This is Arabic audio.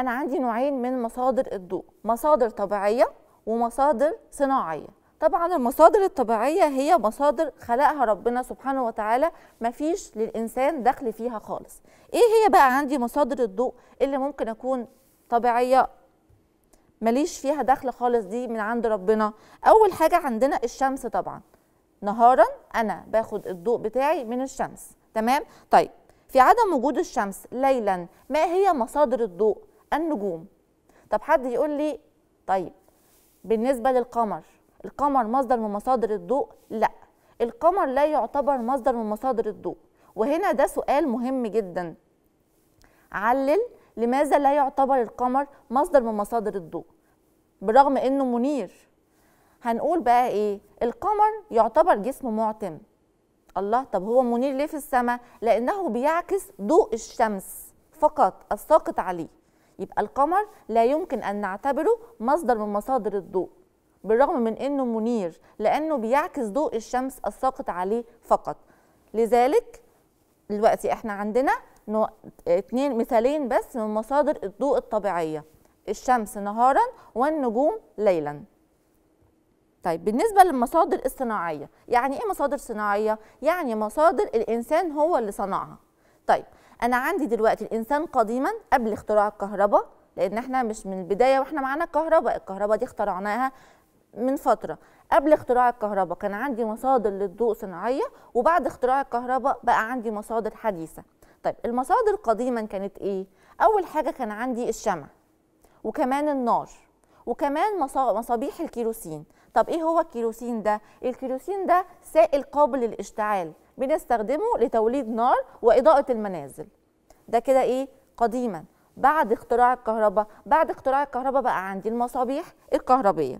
انا عندي نوعين من مصادر الضوء مصادر طبيعيه ومصادر صناعيه طبعا المصادر الطبيعيه هي مصادر خلقها ربنا سبحانه وتعالى مفيش للانسان دخل فيها خالص ايه هي بقى عندي مصادر الضوء اللي ممكن اكون طبيعيه ماليش فيها دخل خالص دي من عند ربنا اول حاجه عندنا الشمس طبعا نهارا انا باخد الضوء بتاعي من الشمس تمام طيب في عدم وجود الشمس ليلا ما هي مصادر الضوء النجوم طب حد يقول لي طيب بالنسبة للقمر القمر مصدر من مصادر الضوء لا القمر لا يعتبر مصدر من مصادر الضوء وهنا ده سؤال مهم جدا علل لماذا لا يعتبر القمر مصدر من مصادر الضوء برغم انه منير هنقول بقى ايه القمر يعتبر جسم معتم الله طب هو منير ليه في السماء لانه بيعكس ضوء الشمس فقط الساقط عليه يبقى القمر لا يمكن أن نعتبره مصدر من مصادر الضوء بالرغم من أنه منير لأنه بيعكس ضوء الشمس الساقط عليه فقط لذلك دلوقتي احنا عندنا اثنين مثالين بس من مصادر الضوء الطبيعية الشمس نهارا والنجوم ليلا طيب بالنسبة للمصادر الصناعية يعني ايه مصادر صناعية؟ يعني مصادر الإنسان هو اللي صنعها طيب انا عندي دلوقتي الانسان قديما قبل اختراع الكهرباء لان احنا مش من البدايه واحنا معانا الكهرباء الكهرباء دي اخترعناها من فتره قبل اختراع الكهرباء كان عندي مصادر للضوء صناعيه وبعد اختراع الكهرباء بقى عندي مصادر حديثه طيب المصادر قديما كانت ايه اول حاجه كان عندي الشمع وكمان النار وكمان مصابيح الكيروسين طب ايه هو الكيروسين ده الكيروسين ده سائل قابل للاشتعال بنستخدمه لتوليد نار واضاءه المنازل ده كده ايه قديما بعد اختراع الكهرباء بعد اختراع الكهرباء بقى عندي المصابيح الكهربيه